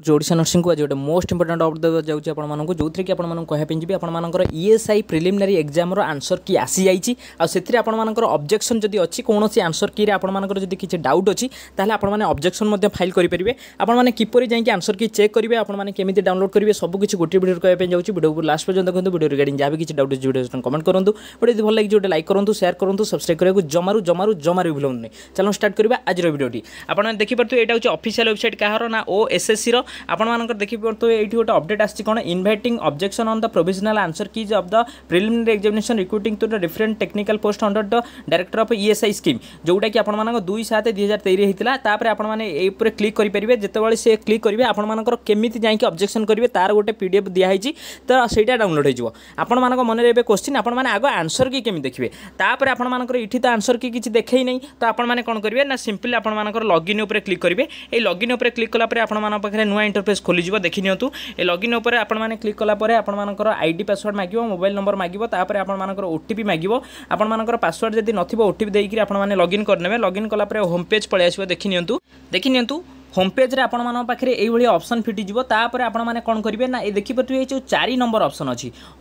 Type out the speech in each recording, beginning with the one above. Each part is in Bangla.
ଓଡ଼ିଶା ନର୍ସିଂକୁ ଆଜି ଗୋଟେ ମୋଷ୍ଟ ଇମ୍ପୋର୍ଟାଣ୍ଟ ଅପଡ଼େଟ୍ ଯାଉଛି ଆପଣମାନଙ୍କୁ ଯେଉଁଥିରେ କି ଆପଣମାନଙ୍କୁ କହିବା ପାଇଁ ଯିବି ଆପଣମାନଙ୍କର ଇ ଏସ୍ ଆଇ ପ୍ରିଲିମିନାରୀ ଏକ୍ଜାମ୍ର ଆନ୍ସର କି ଆସିଯାଇଛି ଆଉ ସେଥିରେ ଆପଣମାନଙ୍କର ଅବଜେକ୍ସନ୍ ଯଦି ଅଛି କୌଣସି ଆନ୍ସର କିରେ ଆପଣମାନଙ୍କର ଯଦି କିଛି ଡାଉଟ୍ ଅଛି ତାହେଲେ ଆପଣମାନେ ଅବଜେକ୍ସନ୍ ମଧ୍ୟ ଫାଇଲ୍ କରିପାରିବେ ଆପଣମାନେ କିପରି ଯାଇକି ଆନ୍ସର କି ଚେକ୍ କରିବେ ଆପଣମାନେ କେମିତି ଡାଉନଲୋଡ୍ କରିବେ ସବୁ କିଛି ଗୋଟିଏ ଭିଡ଼ିଓ କହିବା ପାଇଁ ଯାଉଛି ଭିଡ଼ିଓକୁ ଲାଷ୍ଟ ପର୍ଯ୍ୟନ୍ତ ଦେଖନ୍ତୁ ଭିଡ଼ିଓ ରିଗାର୍ଡିଂ ଯାହା ବି କିଛି ଡାଉଟ୍ ଅଛି ଭିଡ଼ିଓ କମେଣ୍ଟ କରନ୍ତୁ ଗୋଟେ ଯଦି ଭଲ ଲାଗିଛି ଗୋଟେ ଲାଇକ୍ କରନ୍ତୁ ସେୟାର କରନ୍ତୁ ସବସ୍କ୍ରାଇବ୍ କରିବାକୁ ଜମାରୁ ଜମାରୁ ଜମାରୁ ଭୁଲନ୍ତୁନି ଚାଲନ୍ତୁ ଷ୍ଟାର୍ଟ କରିବା ଆଜିର ଭିଡ଼ିଓଟି ଆପଣମାନେ ଦେଖିପାରୁଥିବେ ଏଇଟା ହେଉଛି ଅଫିସିଆଲ୍ ୱେବସାଇଟ୍ କାହାର ନା ଓ ଏସ୍ଏସ୍ସିର ଆପଣମାନଙ୍କର ଦେଖିପାରୁଥିବେ ଏଇଠି ଗୋଟେ ଅପଡେଟ୍ ଆସିଛି କ'ଣ inviting objection on the provisional answer keys of the preliminary examination recruiting to the different technical post under the director of ESI scheme ଯେଉଁଟାକି ଆପଣମାନଙ୍କ ଦୁଇ ସାତ ଦୁଇ ହଜାର ତେଇରେ ହେଇଥିଲା ତାପରେ ଆପଣମାନେ ଏ ଉପରେ କ୍ଲିକ୍ କରିପାରିବେ ଯେତେବେଳେ ସେ କ୍ଲିକ୍ କରିବେ ଆପଣମାନଙ୍କର କେମିତି ଯାଇକି ଅବଜେକ୍ସନ୍ କରିବେ ତାର ଗୋଟେ ପି ଡି ଏଫ୍ ଦିଆହେଇଛି ତ ସେଇଟା ଡାଉନଲୋଡ଼ ହେଇଯିବ ଆପଣମାନଙ୍କ ମନରେ ଏବେ କ୍ୱେଶ୍ଚିନ୍ ଆପଣମାନେ ଆଗ ଆନ୍ସର କି କେମିତି ଦେଖିବେ ତାପରେ ଆପଣମାନଙ୍କର ଏଠି ତ ଆନ୍ସର କି କିଛି ଦେଖେଇ ନାହିଁ ତ ଆପଣମାନେ କ'ଣ କରିବେ ନା ସିମ୍ପଲି ଆପଣମାନଙ୍କର ଲଗ୍ଇନ୍ ଉପରେ କ୍ଲିକ୍ କରିବେ ଏଇ ଲଗ୍ଇନ୍ ଉପରେ କ୍ଲିକ୍ କଲା ପରେ ଆପଣମାନଙ୍କ ପାଖରେ ନୂଆ ଇଣ୍ଟରଫେସ୍ ଖୋଲିଯିବ ଦେଖିନିଅନ୍ତୁ ଏ ଲଗ୍ଇନ୍ ଉପରେ ଆପଣମାନେ କ୍ଲିକ୍ କଲାପରେ ଆପଣମାନଙ୍କର ଆଇଡ଼ି ପାସୱାର୍ଡ଼ ମାଗିବ ମୋବାଇଲ୍ ନମ୍ବର ମାଗିବ ତାପରେ ଆପଣମାନଙ୍କର ଓ ଟି ପି ମାଗିବ ଆପଣମାନଙ୍କର ପାସୱାର୍ଡ଼ ଯଦି ନଥିବ ଓ ଟି ପି ଦେଇକି ଆପଣମାନେ ଲଗ୍ଇନ୍ କରିନେବେ ଲଗ୍ଇନ୍ କଲାପରେ ହୋମ୍ ପେଜ୍ ପଳାଇ ଆସିବ ଦେଖିନିଅନ୍ତୁ ଦେଖିନିଅନ୍ତୁ হোম পেজ্রে আপনার পাখে এইভাবে অপসন ফিটিযোগ তাপরে আপনার কম করবে না এই দেখিপারে এই যে চারি নম্বর অপসন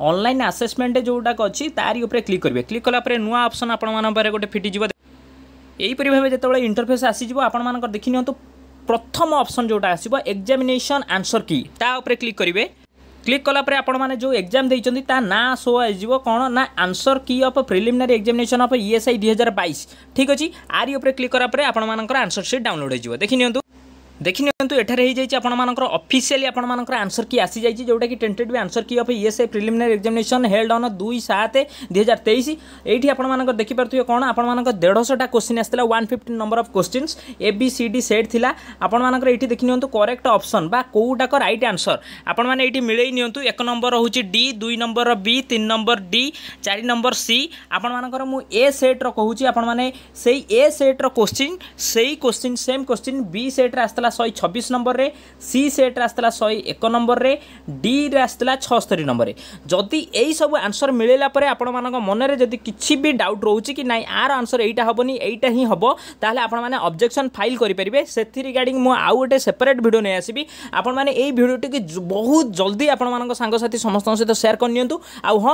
অনলাইন আসেসমেন্ট যেটা অছি তারি উপরে ক্লিক করবে ক্লিক কলাপরে নয় অপসন আপনার গোটে ফিটিযোগ এইপরি ভাবে যেতবে ইন্টরফেস আসিযোগ আপনার দেখি নিহত প্রথম অপসন যেটা আসব এক্সামিনেসন আনসর কি তা উপরে ক্লিক করবে ক্লিক কলাপরে আপনার যে এক্সাম দিয়েছেন তা না শো আসব কোণ না answer key of preliminary examination of ESI দুই হাজার বাইশ ঠিক আছে আরি উপরে ক্লিক কলাপরে আপনার আনসর সিট ডাউনলোড হয়ে দেখি নিউ দেখি নিয়ন্তু এখানে হয়ে যাই আপনার অফিসিয়ালি আপনার আনসর কি আসি যাই যেটা কি tentative answer key of ESI preliminary examination held on দুই সাত দুই হাজার তেইশ এইটি আপনার দেখিপারে কোণ আপনার দেড়শটা কোশ্চিন আসলে one fifty number of questions A B C D set লা আপনার এইটি দেখি নিয়ন্তু করেক্ট অপসন বা কোটাক রাইট আনসর আপনার এইটি মিলাই নিয়ন্তু এক নম্বর হচ্ছে ডি দুই নম্বর বি তিন নম্বর ডি চারি নম্বর সি আপনার মু এ সেট্র কুচি আপনার সেই এ সেট্র কোশ্চিন সেই কোশ্চিন সেম কোশ্চিন বি সেট্রে আসলে ଶହେ ଛବିଶ ନମ୍ବରରେ ସି ସେଟ୍ରେ ଆସିଥିଲା ଶହେ ଏକ ନମ୍ବରରେ ଡିରେ ଆସିଥିଲା ଛଅସ୍ତରୀ ନମ୍ବରରେ ଯଦି ଏଇସବୁ ଆନ୍ସର୍ ମିଳିଲା ପରେ ଆପଣମାନଙ୍କ ମନରେ ଯଦି କିଛି ବି ଡାଉଟ୍ ରହୁଛି କି ନାଇଁ ଆର ଆନ୍ସର୍ ଏଇଟା ହେବନି ଏଇଟା ହିଁ ହେବ ତାହେଲେ ଆପଣମାନେ ଅବଜେକ୍ସନ୍ ଫାଇଲ୍ କରିପାରିବେ ସେଥି ରିଗାର୍ଡ଼ିଂ ମୁଁ ଆଉ ଗୋଟେ ସେପାରେଟ୍ ଭିଡ଼ିଓ ନେଇ ଆସିବି ଆପଣମାନେ ଏଇ ଭିଡ଼ିଓଟିକୁ ବହୁତ ଜଲ୍ଦି ଆପଣମାନଙ୍କ ସାଙ୍ଗସାଥି ସମସ୍ତଙ୍କ ସହିତ ସେୟାର କରିନିଅନ୍ତୁ ଆଉ ହଁ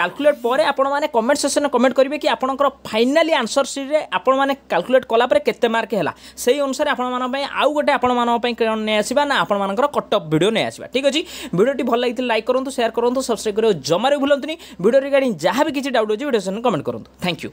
କାଲକୁଲେଟ୍ ପରେ ଆପଣମାନେ କମେଣ୍ଟ ସେକ୍ସନ୍ରେ କମେଣ୍ଟ କରିବେ କି ଆପଣଙ୍କର ଫାଇନାଲି ଆନ୍ସର୍ ସିଟ୍ରେ ଆପଣମାନେ କାଲକୁଲେଟ୍ କଲା ପରେ କେତେ ମାର୍କ ହେଲା ସେଇ ଅନୁସାରେ ଆପଣମାନଙ୍କ ପାଇଁ ଆଉ ଗୋଟେ ଆପଣମାନଙ୍କ ପାଇଁ କ'ଣ ନେଇଆସିବା ନା ଆପଣମାନଙ୍କର କଟଅପ୍ ଭିଡ଼ିଓ ନେଇଆସିବା ଠିକ୍ ଅଛି ଭିଡ଼ିଓଟି ଭଲ ଲାଗିଥିଲେ ଲାଇକ୍ କରନ୍ତୁ ସେୟାର କରନ୍ତୁ ସବସ୍କ୍ରାଇବ୍ କରିବାକୁ ଜମାରୁ ଭୁଲନ୍ତୁନି ଭିଡ଼ିଓ ରିଗାର୍ଡିଂ ଯାହା ବି କିଛି ଡାଉଟ୍ ଅଛି ଭିଡ଼ିଓ ସେନ୍ କମେଣ୍ଟ କରନ୍ତୁ ଥ୍ୟାଙ୍କ ୟୁ